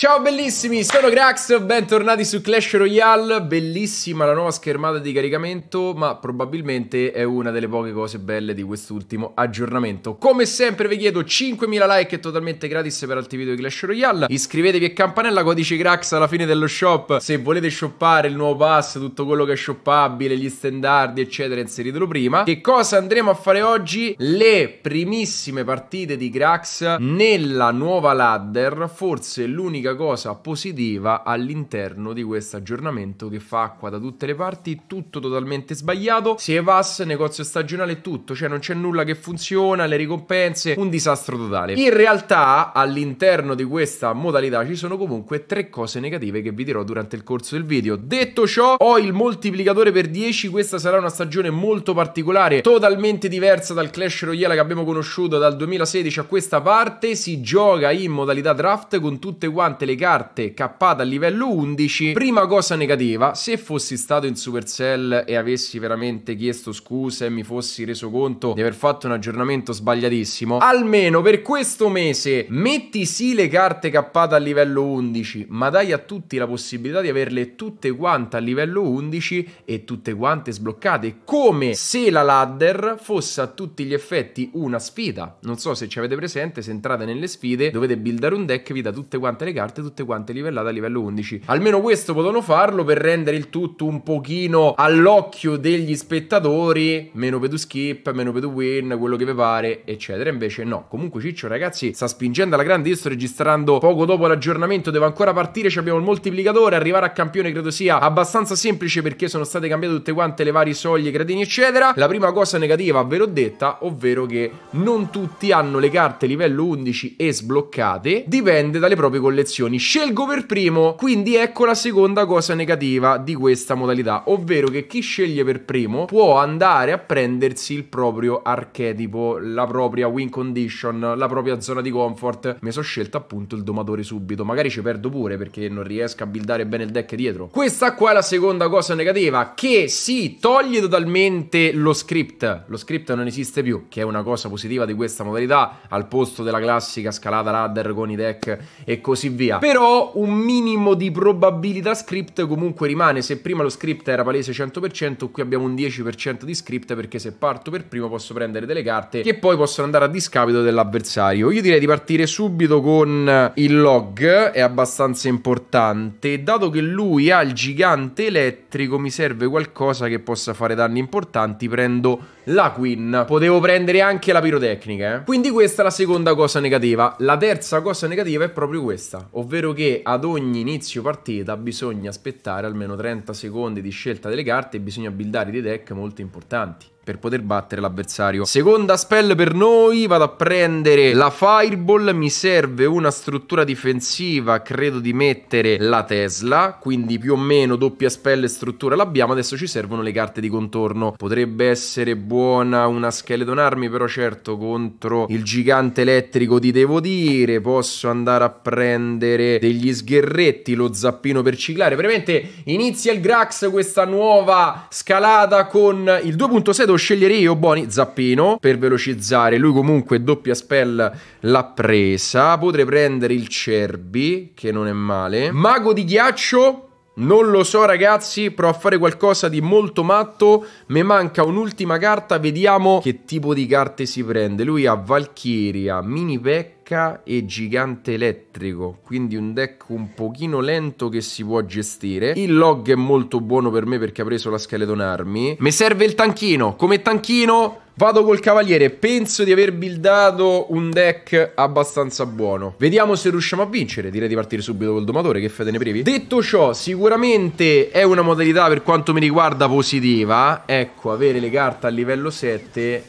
Ciao bellissimi, sono Grax, bentornati su Clash Royale, bellissima la nuova schermata di caricamento, ma probabilmente è una delle poche cose belle di quest'ultimo aggiornamento. Come sempre vi chiedo 5.000 like totalmente gratis per altri video di Clash Royale, iscrivetevi e campanella codice Grax alla fine dello shop, se volete shoppare il nuovo pass, tutto quello che è shoppabile, gli standard eccetera, inseritelo prima. Che cosa andremo a fare oggi? Le primissime partite di Grax nella nuova ladder, forse l'unica l'unica cosa positiva all'interno di questo aggiornamento che fa acqua da tutte le parti, tutto totalmente sbagliato, si evas, negozio stagionale, tutto, cioè non c'è nulla che funziona, le ricompense, un disastro totale. In realtà all'interno di questa modalità ci sono comunque tre cose negative che vi dirò durante il corso del video. Detto ciò, ho il moltiplicatore per 10, questa sarà una stagione molto particolare, totalmente diversa dal Clash Royale che abbiamo conosciuto dal 2016 a questa parte, si gioca in modalità draft con tutte quante parte le carte cappate al livello 11. Prima cosa negativa, se fossi stato in Supercell e avessi veramente chiesto scuse e mi fossi reso conto di aver fatto un aggiornamento sbagliatissimo, almeno per questo mese metti sì le carte cappate al livello 11, ma dai a tutti la possibilità di averle tutte quante a livello 11 e tutte quante sbloccate, come se la ladder fosse a tutti gli effetti una sfida. Non so se ci avete presente, se entrate nelle sfide dovete buildare un deck vi da tutte quante le carte carte tutte quante livellate a livello 11. Almeno questo potevano farlo per rendere il tutto un pochino all'occhio degli spettatori, meno per to skip, meno per to win, quello che vi pare, eccetera. Invece no, comunque Ciccio ragazzi sta spingendo alla grande, io sto registrando poco dopo l'aggiornamento, devo ancora partire, ci abbiamo il moltiplicatore, arrivare a campione credo sia abbastanza semplice perché sono state cambiate tutte quante le varie soglie, gradini eccetera. La prima cosa negativa ve l'ho detta, ovvero che non tutti hanno le carte livello 11 e sbloccate, dipende dalle proprie collezioni opzioni. Scelgo per primo, quindi ecco la seconda cosa negativa di questa modalità, ovvero che chi sceglie per primo può andare a prendersi il proprio archetipo, la propria win condition, la propria zona di comfort. Mi sono scelto appunto il domatore subito, magari ci perdo pure perché non riesco a buildare bene il deck dietro. Questa qua è la seconda cosa negativa, che si toglie totalmente lo script. Lo script non esiste più, che è una cosa positiva di questa modalità, al posto della classica scalata ladder con i deck e così via sia. Però un minimo di probabilità script comunque rimane. Se prima lo script era palese 100%, qui abbiamo un 10% di script perché se parto per primo posso prendere delle carte che poi possono andare a discapito dell'avversario. Io direi di partire subito con il log, è abbastanza importante. Dato che lui ha il gigante elettrico, mi serve qualcosa che possa fare danni importanti. Prendo la Queen. Potevo prendere anche la pirotecnica, eh? Quindi questa è la seconda cosa negativa. La terza cosa negativa è proprio questa, ovvero che ad ogni inizio partita bisogna aspettare almeno 30 secondi di scelta delle carte e bisogna buildare dei deck molto importanti per poter battere l'avversario. Seconda spell per noi, vado a prendere la Fireball, mi serve una struttura difensiva, credo di mettere la Tesla, quindi più o meno doppia spell e struttura l'abbiamo, adesso ci servono le carte di contorno. Potrebbe essere buona una Skeleton Army, però certo contro il gigante elettrico ti devo dire, posso andare a prendere degli sgherretti, lo zappino per ciclare, veramente inizia il Grax questa nuova scalata con il 2.6 devo scegliere io, Boni, Zappino, per velocizzare. Lui comunque doppia spell l'ha presa. Potrei prendere il Cerbi, che non è male. Mago di ghiaccio, non lo so ragazzi, provo a fare qualcosa di molto matto, mi manca un'ultima carta, vediamo che tipo di carte si prende. Lui ha Valkyria, Mini Pecca e Gigante Elettrico, quindi un deck un pochino lento che si può gestire. Il log è molto buono per me perché ha preso la Skeleton Army. Mi serve il tanchino, come tanchino Vado col cavaliere, penso di aver buildato un deck abbastanza buono. Vediamo se riusciamo a vincere, direi di partire subito col domatore, che fate ne privi. Detto ciò, sicuramente è una modalità per quanto mi riguarda positiva. Ecco, avere le carte a livello 7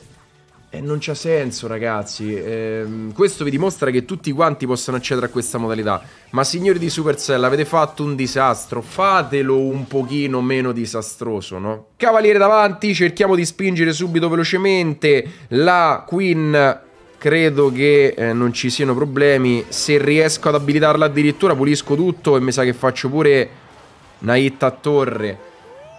eh, non c'ha senso, ragazzi. Eh, questo vi dimostra che tutti quanti possono accedere a questa modalità. Ma signori di Supercell, avete fatto un disastro. Fatelo un pochino meno disastroso, no? Cavaliere davanti, cerchiamo di spingere subito velocemente. La Queen... Credo che eh, non ci siano problemi. Se riesco ad abilitarla addirittura pulisco tutto e mi sa che faccio pure una hit a torre.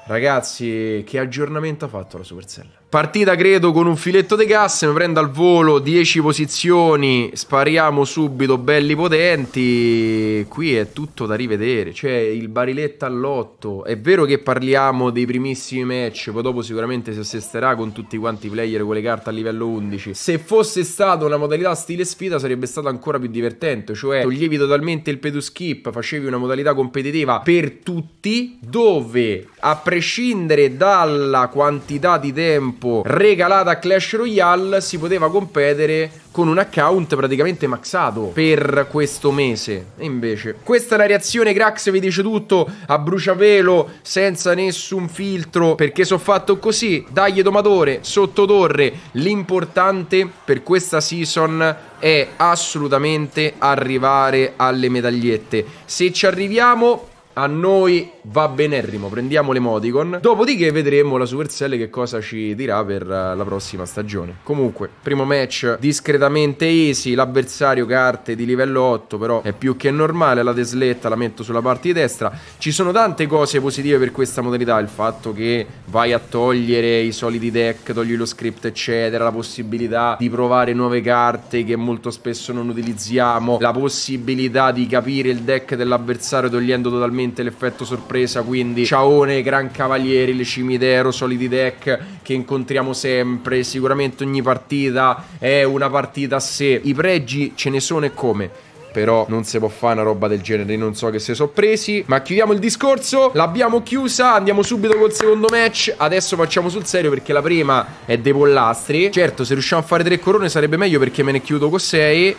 Ragazzi, che aggiornamento ha fatto la Supercell? Partita credo con un filetto di gas, mi prendo al volo 10 posizioni, spariamo subito belli potenti, qui è tutto da rivedere, cioè il bariletto all'otto, è vero che parliamo dei primissimi match, poi dopo sicuramente si assesterà con tutti quanti i player con le carte a livello 11, se fosse stata una modalità stile sfida sarebbe stata ancora più divertente, cioè toglievi totalmente il pedo skip, facevi una modalità competitiva per tutti, dove a prescindere dalla quantità di tempo tempo regalata a Clash Royale si poteva competere con un account praticamente maxato per questo mese. E invece, questa è la reazione. Grax vi dice tutto a bruciapelo, senza nessun filtro. Perché sono fatto così. Dagli domatore, sottotorre. L'importante per questa season è assolutamente arrivare alle medagliette. Se ci arriviamo, a noi va benerrimo, prendiamo l'emoticon. Dopodiché vedremo la Supercell che cosa ci dirà per eh, la prossima stagione. Comunque, primo match discretamente easy, l'avversario carte di livello 8 però è più che normale, la desletta la metto sulla parte di destra. Ci sono tante cose positive per questa modalità, il fatto che vai a togliere i soliti deck, togli lo script eccetera, la possibilità di provare nuove carte che molto spesso non utilizziamo, la possibilità di capire il deck dell'avversario togliendo totalmente l'effetto sorpresa sorpresa, quindi Ciaone, Gran Cavalieri, Le Cimitero, solidi deck che incontriamo sempre, sicuramente ogni partita è una partita a sé, i pregi ce ne sono e come però non si può fare una roba del genere, non so che si sono presi, ma chiudiamo il discorso, l'abbiamo chiusa, andiamo subito col secondo match, adesso facciamo sul serio perché la prima è dei pollastri, certo se riusciamo a fare tre corone sarebbe meglio perché me ne chiudo con sei.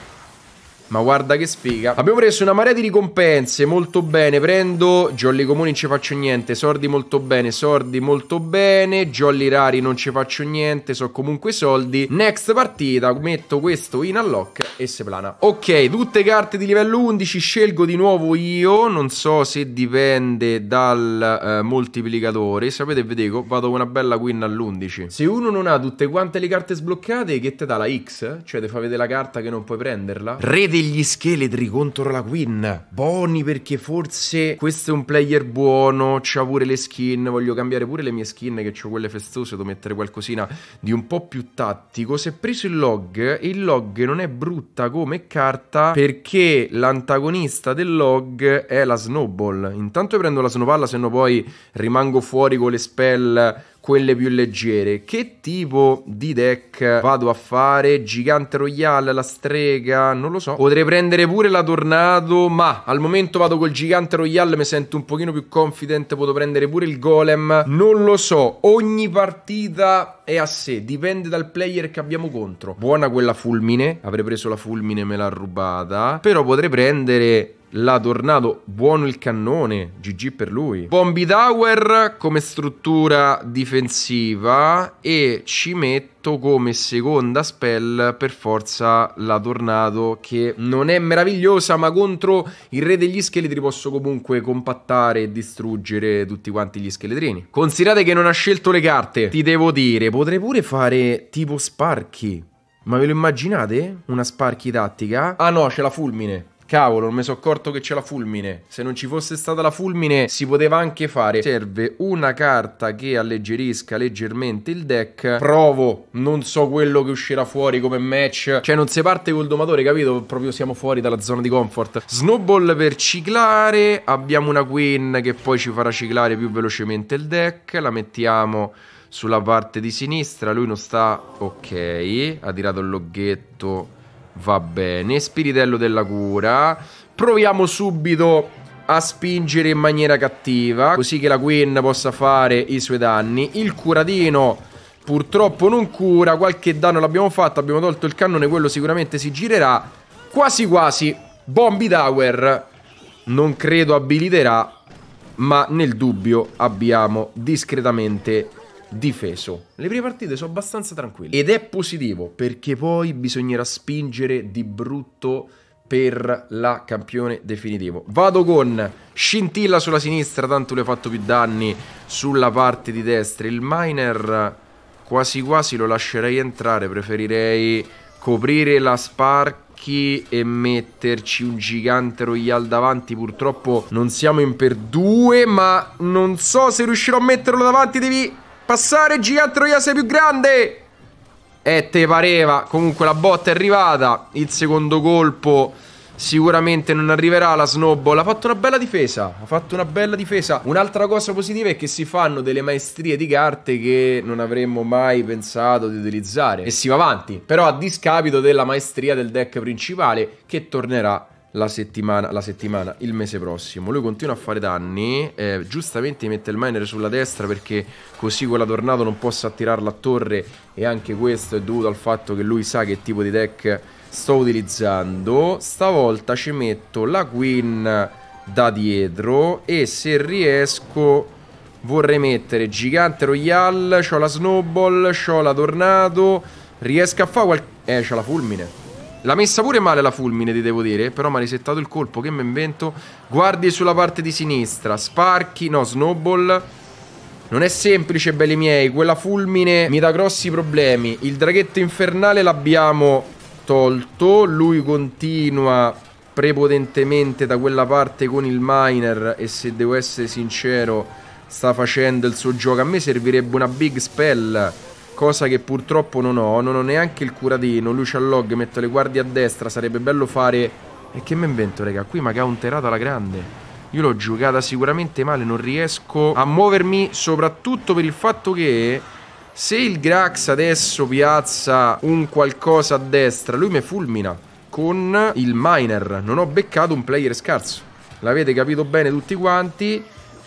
Ma guarda che sfiga. Abbiamo preso una marea di ricompense. Molto bene. Prendo jolly comuni, non ci faccio niente. Sordi molto bene. Sordi molto bene. Jolly rari, non ci faccio niente. So comunque soldi. Next partita. Metto questo in unlock e se plana. Ok, tutte carte di livello 11. Scelgo di nuovo io. Non so se dipende dal eh, moltiplicatore. Sapete, vedevo, vado con una bella win all'11. Se uno non ha tutte quante le carte sbloccate, che te dà la X? Cioè, ti fa vedere la carta che non puoi prenderla? Rete gli scheletri contro la Queen. Buoni perché forse questo è un player buono, c'ha pure le skin, voglio cambiare pure le mie skin che ho quelle festose, devo mettere qualcosina di un po' più tattico. Se preso il log, il log non è brutta come carta perché l'antagonista del log è la snowball. Intanto prendo la snowball, se no poi rimango fuori con le spell quelle più leggere. Che tipo di deck vado a fare? Gigante Royale, la strega, non lo so. Potrei prendere pure la Tornado, ma al momento vado col Gigante Royale, mi sento un pochino più confident, potrei prendere pure il Golem. Non lo so, ogni partita è a sé, dipende dal player che abbiamo contro. Buona quella Fulmine, avrei preso la Fulmine, e me l'ha rubata, però potrei prendere l'ha adornato. Buono il cannone, GG per lui. Bombi Tower come struttura difensiva e ci metto come seconda spell per forza la Tornado che non è meravigliosa ma contro il re degli scheletri posso comunque compattare e distruggere tutti quanti gli scheletrini. Considerate che non ha scelto le carte, ti devo dire, potrei pure fare tipo sparchi. Ma ve lo immaginate? Una sparchi tattica? Ah no, c'è la fulmine. Cavolo, non mi sono accorto che c'è la fulmine. Se non ci fosse stata la fulmine, si poteva anche fare. Serve una carta che alleggerisca leggermente il deck. Provo, non so quello che uscirà fuori come match. Cioè, non si parte col domatore, capito? Proprio siamo fuori dalla zona di comfort. Snowball per ciclare. Abbiamo una Queen che poi ci farà ciclare più velocemente il deck. La mettiamo sulla parte di sinistra. Lui non sta... Ok, ha tirato il loghetto Va bene, spiritello della cura. Proviamo subito a spingere in maniera cattiva, così che la Queen possa fare i suoi danni. Il curatino purtroppo non cura, qualche danno l'abbiamo fatto, abbiamo tolto il cannone, quello sicuramente si girerà. Quasi quasi, Bombi Tower non credo abiliterà, ma nel dubbio abbiamo discretamente difeso. Le prime partite sono abbastanza tranquille ed è positivo perché poi bisognerà spingere di brutto per la campione definitivo. Vado con scintilla sulla sinistra, tanto lui ha fatto più danni sulla parte di destra. Il miner quasi quasi lo lascerei entrare, preferirei coprire la Sparky e metterci un gigante royal davanti purtroppo non siamo in per due ma non so se riuscirò a metterlo davanti devi Passare Gian Troia sei più grande Eh te pareva Comunque la botta è arrivata Il secondo colpo Sicuramente non arriverà la snowball Ha fatto una bella difesa Ha fatto una bella difesa Un'altra cosa positiva è che si fanno delle maestrie di carte Che non avremmo mai pensato di utilizzare E si va avanti Però a discapito della maestria del deck principale Che tornerà la settimana, la settimana, il mese prossimo. Lui continua a fare danni, eh, giustamente mette il miner sulla destra perché così quella tornado non possa attirarla a torre e anche questo è dovuto al fatto che lui sa che tipo di deck sto utilizzando. Stavolta ci metto la queen da dietro e se riesco vorrei mettere gigante royale, ho la snowball, ho la tornado, riesco a fare qualche... Eh, c'ho la fulmine. L'ha messa pure male la fulmine, ti devo dire. Però mi ha risettato il colpo. Che mi invento? Guardi sulla parte di sinistra. Sparchi. No, snowball. Non è semplice, belli miei. Quella fulmine mi dà grossi problemi. Il draghetto infernale l'abbiamo tolto. Lui continua prepotentemente da quella parte con il miner. E se devo essere sincero, sta facendo il suo gioco. A me servirebbe una big spell cosa che purtroppo non ho, non ho neanche il curadino, Lucia Log, metto le guardie a destra, sarebbe bello fare... E che mi invento, raga, qui mi ha counterata alla grande. Io l'ho giocata sicuramente male, non riesco a muovermi, soprattutto per il fatto che... Se il Grax adesso piazza un qualcosa a destra, lui mi fulmina con il Miner. Non ho beccato un player scarso. L'avete capito bene tutti quanti.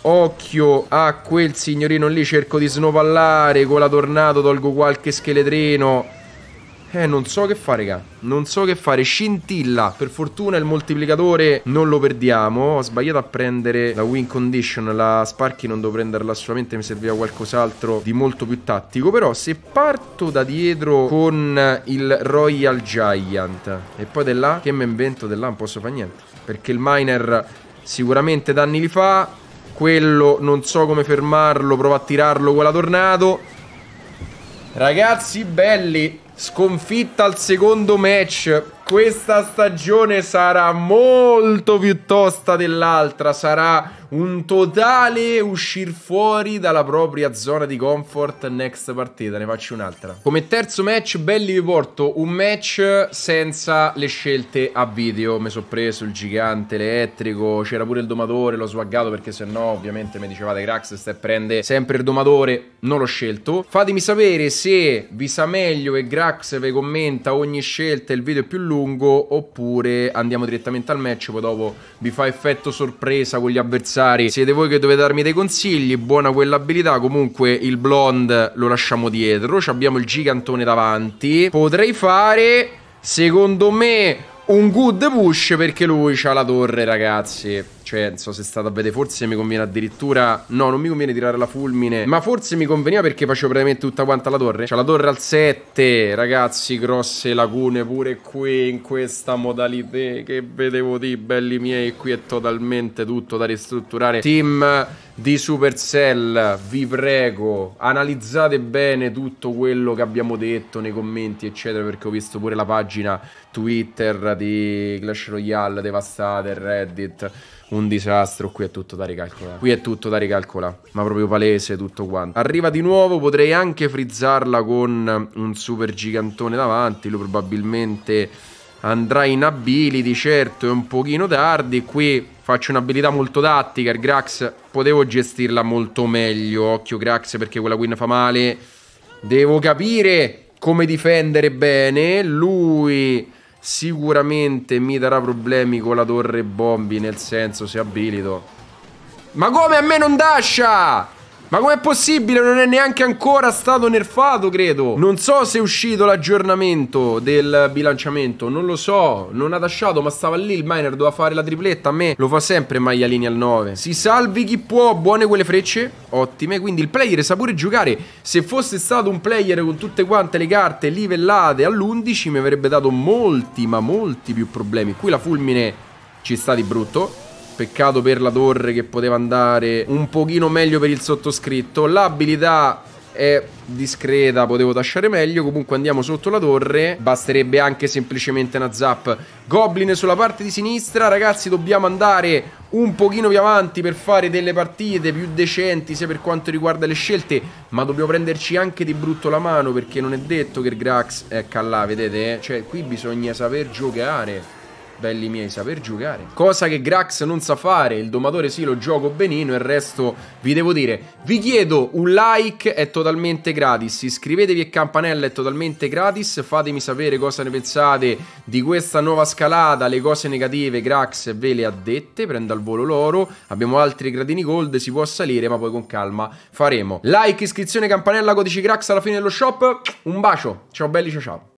Occhio a quel signorino lì, cerco di snovallare, con la tornado tolgo qualche scheletrino. Eh, non so che fare, raga. Non so che fare. Scintilla. Per fortuna il moltiplicatore non lo perdiamo. Ho sbagliato a prendere la win condition. La Sparky non devo prenderla assolutamente. Mi serviva qualcos'altro di molto più tattico. Però se parto da dietro con il Royal Giant e poi là, che mi invento là non posso fare niente. Perché il Miner sicuramente danni li fa. Quello non so come fermarlo, Provo a tirarlo quella tornado. Ragazzi belli, sconfitta al secondo match. Questa stagione sarà molto più tosta dell'altra, sarà un totale uscir fuori dalla propria zona di comfort next partita, ne faccio un'altra. Come terzo match, belli vi porto un match senza le scelte a video, mi sono preso il gigante elettrico, c'era pure il domatore, l'ho swaggato perché se no ovviamente mi dicevate Grax se prende sempre il domatore, non l'ho scelto. Fatemi sapere se vi sa meglio e Grax vi commenta ogni scelta il video è più lungo oppure andiamo direttamente al match, poi dopo vi fa effetto sorpresa con gli avversari avversari. Siete voi che dovete darmi dei consigli. Buona quell'abilità. Comunque il blonde lo lasciamo dietro. Abbiamo il gigantone davanti. Potrei fare, secondo me, un good push perché lui c'ha la torre, ragazzi. Cioè, non so se state a vedere, forse mi conviene addirittura... No, non mi conviene tirare la fulmine. Ma forse mi conveniva perché facevo praticamente tutta quanta la torre. C'ha la torre al 7, ragazzi, grosse lacune pure qui in questa modalità che vedevo di belli miei. Qui è totalmente tutto da ristrutturare. Team di Supercell, vi prego, analizzate bene tutto quello che abbiamo detto nei commenti, eccetera, perché ho visto pure la pagina Twitter di Clash Royale devastata, Reddit, un disastro, qui è tutto da ricalcolare. Qui è tutto da ricalcolare, ma proprio palese tutto quanto. Arriva di nuovo, potrei anche frizzarla con un super gigantone davanti, lui probabilmente andrà in ability, certo è un pochino tardi, qui faccio un'abilità molto tattica, il Grax potevo gestirla molto meglio, occhio Grax perché quella Win fa male, devo capire come difendere bene, lui sicuramente mi darà problemi con la torre bombi, nel senso se abilito. Ma come a me non dascia ma com'è possibile? Non è neanche ancora stato nerfato, credo. Non so se è uscito l'aggiornamento del bilanciamento, non lo so. Non ha lasciato, ma stava lì il miner, doveva fare la tripletta. A me lo fa sempre Maialini al 9. Si salvi chi può, buone quelle frecce, ottime. Quindi il player sa pure giocare. Se fosse stato un player con tutte quante le carte livellate all'11 mi avrebbe dato molti, ma molti più problemi. Qui la fulmine ci sta di brutto peccato per la torre che poteva andare un pochino meglio per il sottoscritto. L'abilità è discreta, potevo tasciare meglio. Comunque andiamo sotto la torre. Basterebbe anche semplicemente una zap. Goblin sulla parte di sinistra. Ragazzi, dobbiamo andare un pochino più avanti per fare delle partite più decenti sia per quanto riguarda le scelte. Ma dobbiamo prenderci anche di brutto la mano perché non è detto che il Grax... Ecco là, vedete? Cioè, qui bisogna saper giocare belli miei, saper giocare. Cosa che Grax non sa fare, il domatore sì lo gioco benino, il resto vi devo dire. Vi chiedo un like, è totalmente gratis, iscrivetevi e campanella è totalmente gratis, fatemi sapere cosa ne pensate di questa nuova scalata, le cose negative Grax ve le ha dette, prendo al volo l'oro, abbiamo altri gradini gold, si può salire ma poi con calma faremo. Like, iscrizione, campanella, codici Grax alla fine dello shop, un bacio, ciao belli, ciao ciao.